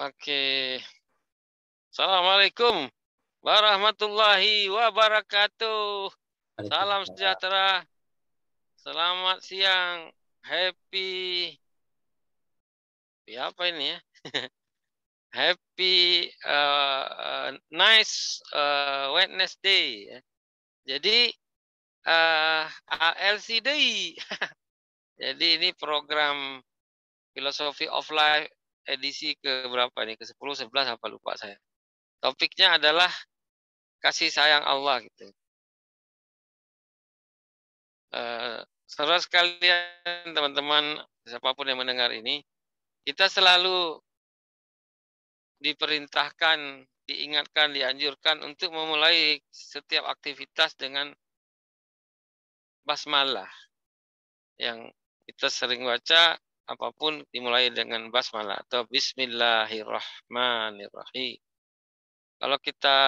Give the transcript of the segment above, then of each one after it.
Oke. Assalamualaikum warahmatullahi wabarakatuh. Salam sejahtera. Selamat siang. Happy. Ya apa ini ya? Happy uh, uh, nice uh, Wednesday. Ya. Jadi uh, ALCD. Jadi ini program filosofi of Life edisi ke berapa ini Ke 10, 11 apa lupa saya. Topiknya adalah kasih sayang Allah gitu. Uh, saudara sekalian, teman-teman, siapapun yang mendengar ini, kita selalu diperintahkan, diingatkan, dianjurkan untuk memulai setiap aktivitas dengan basmalah yang kita sering baca apapun dimulai dengan basmalah atau bismillahirrahmanirrahim. Kalau kita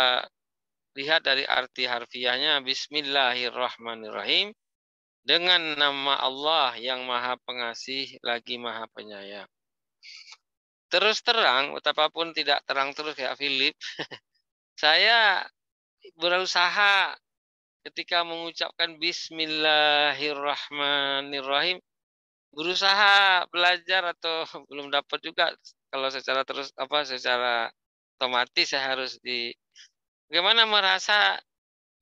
lihat dari arti harfiahnya bismillahirrahmanirrahim dengan nama Allah yang Maha Pengasih lagi Maha Penyayang. Terus terang, betapapun tidak terang terus ya Philip, saya berusaha ketika mengucapkan bismillahirrahmanirrahim berusaha belajar atau belum dapat juga kalau secara terus apa secara otomatis saya harus di bagaimana merasa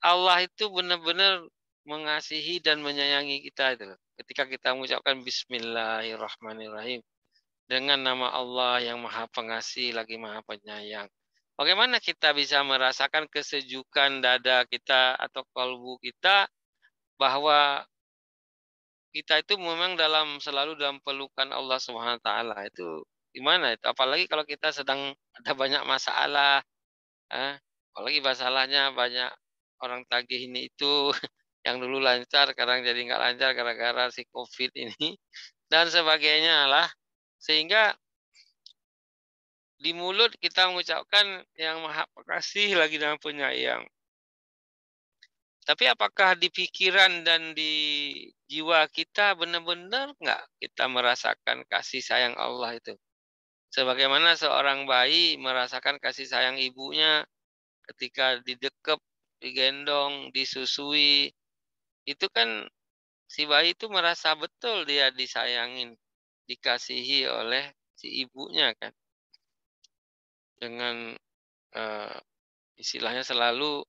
Allah itu benar-benar mengasihi dan menyayangi kita itu ketika kita mengucapkan bismillahirrahmanirrahim dengan nama Allah yang Maha Pengasih lagi Maha Penyayang. Bagaimana kita bisa merasakan kesejukan dada kita atau kalbu kita bahwa kita itu memang dalam selalu dalam pelukan Allah Subhanahu wa taala itu gimana itu apalagi kalau kita sedang ada banyak masalah eh, apalagi masalahnya banyak orang tagih ini itu yang dulu lancar sekarang jadi nggak lancar gara-gara si covid ini dan sebagainya lah sehingga di mulut kita mengucapkan yang maha kasih lagi dengan punya yang tapi apakah di pikiran dan di jiwa kita benar-benar nggak kita merasakan kasih sayang Allah itu? Sebagaimana seorang bayi merasakan kasih sayang ibunya ketika didekep, digendong, disusui, itu kan si bayi itu merasa betul dia disayangin, dikasihi oleh si ibunya kan. Dengan uh, istilahnya selalu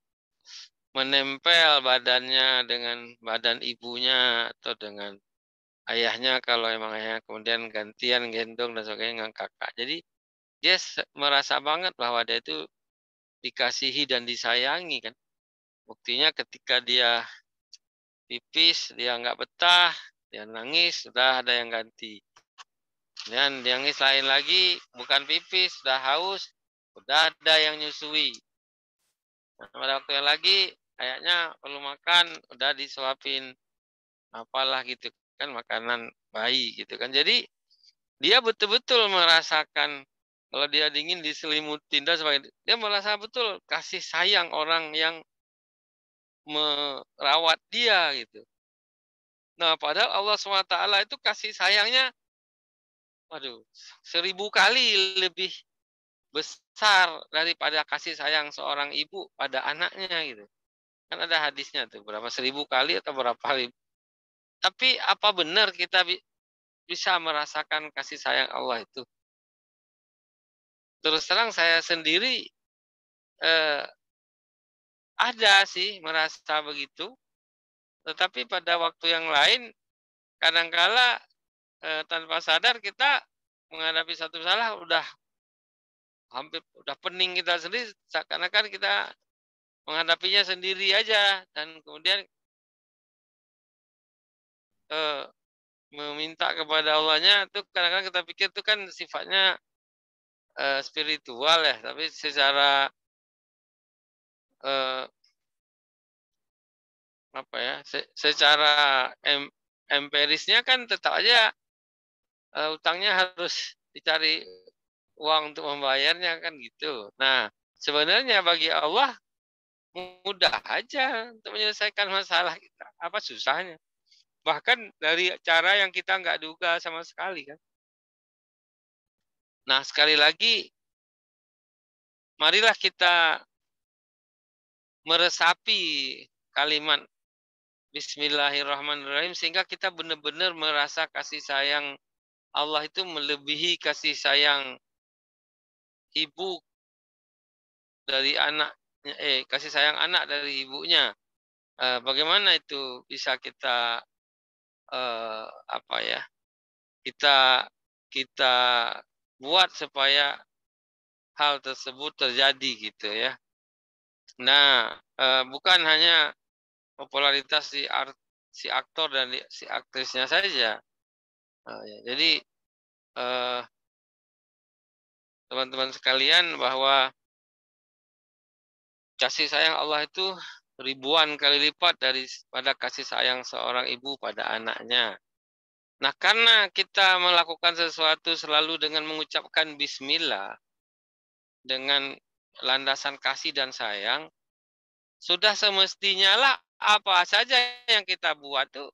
menempel badannya dengan badan ibunya atau dengan ayahnya kalau emang ayah kemudian gantian gendong dan sebagainya dengan kakak. Jadi dia merasa banget bahwa dia itu dikasihi dan disayangi kan. Buktinya ketika dia pipis, dia nggak betah, dia nangis, sudah ada yang ganti. Dan dia nangis lain lagi, bukan pipis, sudah haus, sudah ada yang nyusui. Nah, pada waktu yang lagi, kayaknya perlu makan udah disuapin apalah gitu kan makanan bayi gitu kan jadi dia betul-betul merasakan kalau dia dingin diselimutin dan sebagainya dia merasa betul kasih sayang orang yang merawat dia gitu nah padahal Allah swt itu kasih sayangnya waduh seribu kali lebih besar daripada kasih sayang seorang ibu pada anaknya gitu Kan ada hadisnya tuh berapa seribu kali atau berapa ribu. Tapi apa benar kita bi bisa merasakan kasih sayang Allah itu? Terus terang saya sendiri eh, ada sih merasa begitu. Tetapi pada waktu yang lain kadangkala eh, tanpa sadar kita menghadapi satu salah udah hampir udah pening kita sendiri seakan-akan kita menghadapinya sendiri aja dan kemudian eh, meminta kepada Allahnya itu kadang-kadang kita pikir itu kan sifatnya eh, spiritual ya tapi secara eh, apa ya se secara em empirisnya kan tetap aja eh, utangnya harus dicari uang untuk membayarnya kan gitu nah sebenarnya bagi Allah mudah aja untuk menyelesaikan masalah kita. Apa susahnya? Bahkan dari cara yang kita nggak duga sama sekali kan. Nah sekali lagi, marilah kita meresapi kalimat Bismillahirrahmanirrahim sehingga kita benar-benar merasa kasih sayang Allah itu melebihi kasih sayang ibu dari anak eh kasih sayang anak dari ibunya. Eh, bagaimana itu bisa kita eh, apa ya? Kita kita buat supaya hal tersebut terjadi gitu ya. Nah, eh, bukan hanya popularitas si art, si aktor dan si aktrisnya saja. Nah, ya, jadi eh, teman-teman sekalian bahwa kasih sayang Allah itu ribuan kali lipat daripada kasih sayang seorang ibu pada anaknya. Nah, karena kita melakukan sesuatu selalu dengan mengucapkan bismillah dengan landasan kasih dan sayang, sudah semestinya lah apa saja yang kita buat tuh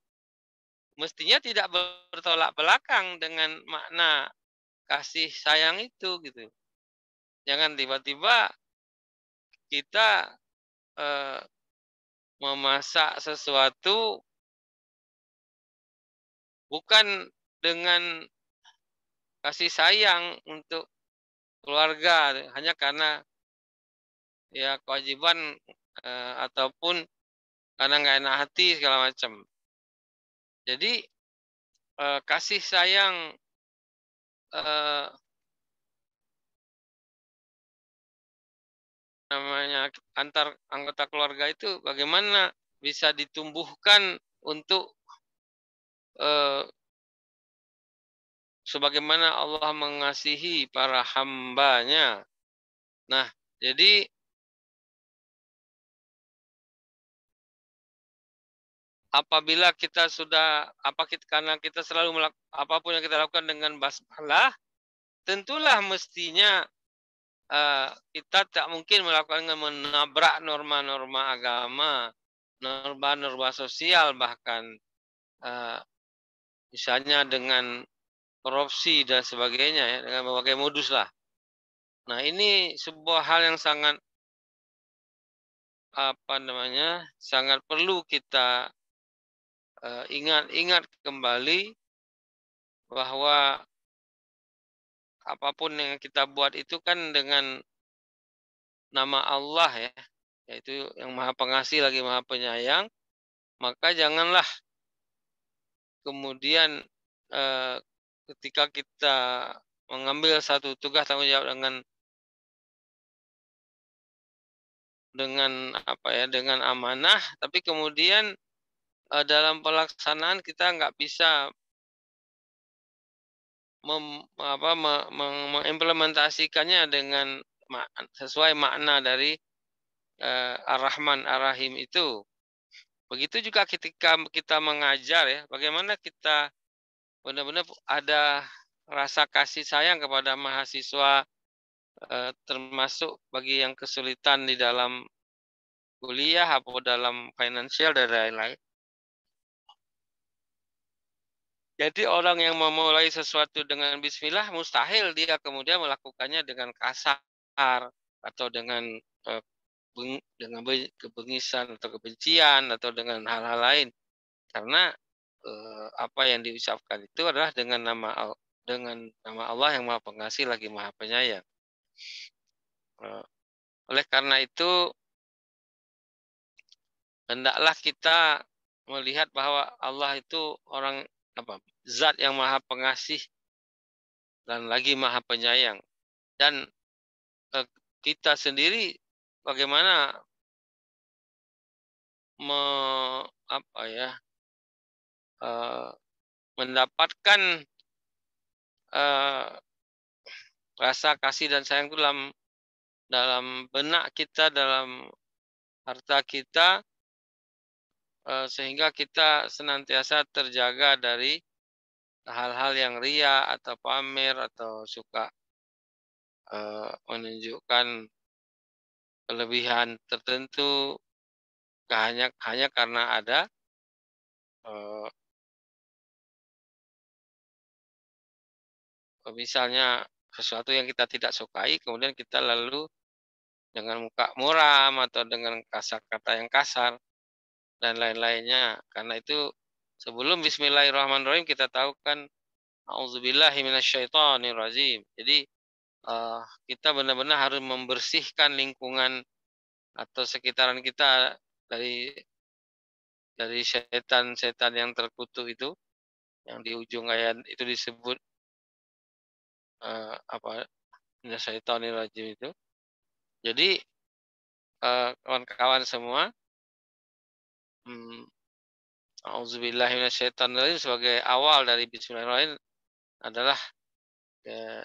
mestinya tidak bertolak belakang dengan makna kasih sayang itu gitu. Jangan tiba-tiba kita eh, memasak sesuatu bukan dengan kasih sayang untuk keluarga hanya karena ya kewajiban eh, ataupun karena nggak enak hati segala macam. Jadi eh, kasih sayang eh, namanya antar anggota keluarga itu bagaimana bisa ditumbuhkan untuk eh, sebagaimana Allah mengasihi para hambanya. Nah, jadi apabila kita sudah apa kita karena kita selalu melakukan apapun yang kita lakukan dengan basmalah tentulah mestinya Eh, kita tak mungkin melakukan menabrak norma-norma agama, norma-norma sosial bahkan eh, misalnya dengan korupsi dan sebagainya ya dengan berbagai modus lah. Nah ini sebuah hal yang sangat apa namanya sangat perlu kita eh, ingat, ingat kembali bahwa apapun yang kita buat itu kan dengan nama Allah ya, yaitu yang Maha Pengasih lagi Maha Penyayang, maka janganlah kemudian eh, ketika kita mengambil satu tugas tanggung jawab dengan dengan apa ya dengan amanah tapi kemudian eh, dalam pelaksanaan kita nggak bisa mem, apa, mengimplementasikannya dengan sesuai makna dari uh, Ar-Rahman Ar-Rahim itu. Begitu juga ketika kita mengajar ya, bagaimana kita benar-benar ada rasa kasih sayang kepada mahasiswa uh, termasuk bagi yang kesulitan di dalam kuliah atau dalam financial dan lain-lain. Jadi orang yang memulai sesuatu dengan bismillah mustahil dia kemudian melakukannya dengan kasar atau dengan eh, dengan kebengisan atau kebencian atau dengan hal-hal lain. Karena eh, apa yang diucapkan itu adalah dengan nama dengan nama Allah yang Maha Pengasih lagi Maha Penyayang. Eh, oleh karena itu hendaklah kita melihat bahwa Allah itu orang apa zat yang maha pengasih dan lagi maha penyayang dan eh, kita sendiri bagaimana me, apa ya eh, mendapatkan eh, rasa kasih dan sayang itu dalam dalam benak kita dalam harta kita Eh, sehingga kita senantiasa terjaga dari hal-hal yang ria atau pamer atau suka eh, menunjukkan kelebihan tertentu hanya hanya karena ada eh, misalnya sesuatu yang kita tidak sukai kemudian kita lalu dengan muka muram atau dengan kasar kata yang kasar dan lain-lainnya. Karena itu sebelum Bismillahirrahmanirrahim kita tahu kan Auzubillahiminasyaitonirrajim. Jadi uh, kita benar-benar harus membersihkan lingkungan atau sekitaran kita dari dari setan-setan yang terkutuk itu yang di ujung ayat itu disebut uh, apa minasyaitonirrajim itu. Jadi eh, kawan-kawan uh, kawan -kawan semua hmm, sebagai awal dari Bismillahirrahmanirrahim adalah ya,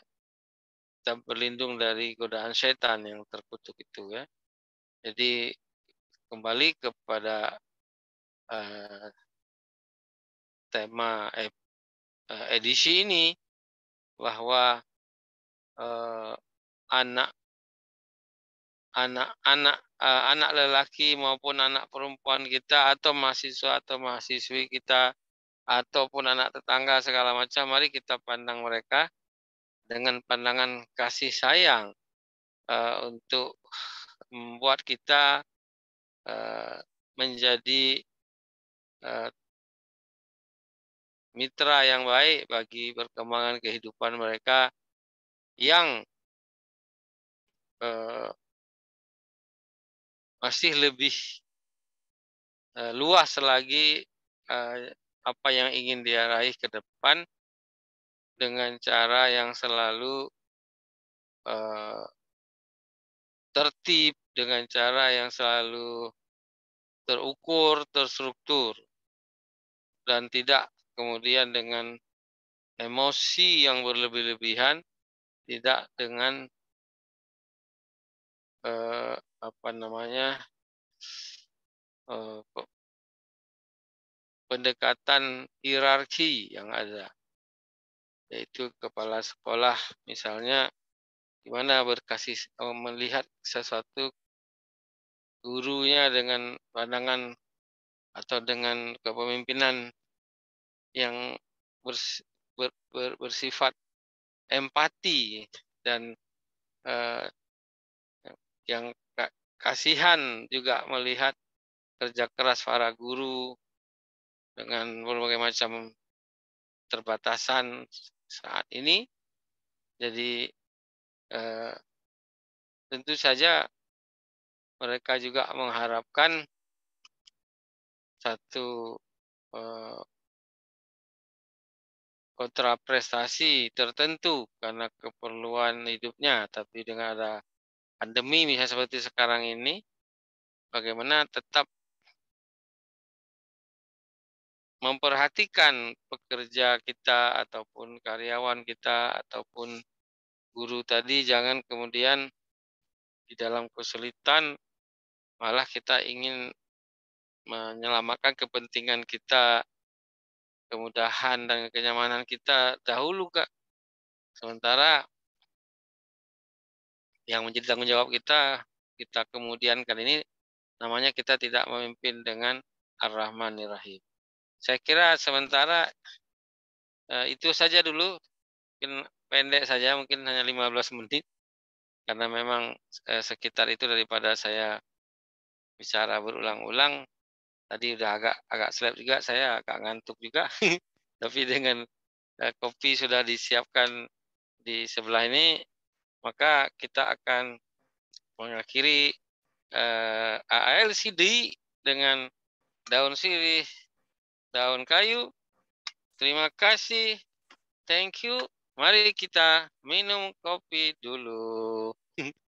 kita berlindung dari godaan setan yang terkutuk itu ya. Jadi kembali kepada uh, tema eh, eh, edisi ini bahwa uh, anak anak-anak uh, eh, anak lelaki maupun anak perempuan kita atau mahasiswa atau mahasiswi kita ataupun anak tetangga segala macam mari kita pandang mereka dengan pandangan kasih sayang uh, untuk membuat kita uh, menjadi uh, mitra yang baik bagi perkembangan kehidupan mereka yang uh, masih lebih uh, luas lagi uh, apa yang ingin dia raih ke depan dengan cara yang selalu uh, tertib, dengan cara yang selalu terukur, terstruktur, dan tidak kemudian dengan emosi yang berlebih-lebihan, tidak dengan apa namanya uh, pendekatan hierarki yang ada yaitu kepala sekolah misalnya gimana berkasih eh, melihat sesuatu gurunya dengan pandangan atau dengan kepemimpinan yang bers, ber, ber, bersifat empati dan uh, yang kasihan juga melihat kerja keras para guru dengan berbagai macam terbatasan saat ini. Jadi eh, tentu saja mereka juga mengharapkan satu eh, prestasi tertentu karena keperluan hidupnya, tapi dengan ada pandemi misalnya seperti sekarang ini, bagaimana tetap memperhatikan pekerja kita ataupun karyawan kita ataupun guru tadi jangan kemudian di dalam kesulitan malah kita ingin menyelamatkan kepentingan kita kemudahan dan kenyamanan kita dahulu kak sementara yang menjadi tanggung jawab kita kita kemudian kali ini namanya kita tidak memimpin dengan ar rahman Rahim. Saya kira sementara eh, itu saja dulu mungkin pendek saja mungkin hanya 15 menit karena memang eh, sekitar itu daripada saya bicara berulang-ulang tadi udah agak agak slep juga saya agak ngantuk juga tapi dengan eh, kopi sudah disiapkan di sebelah ini maka kita akan mengakhiri uh, eh, ALCD dengan daun sirih, daun kayu. Terima kasih. Thank you. Mari kita minum kopi dulu.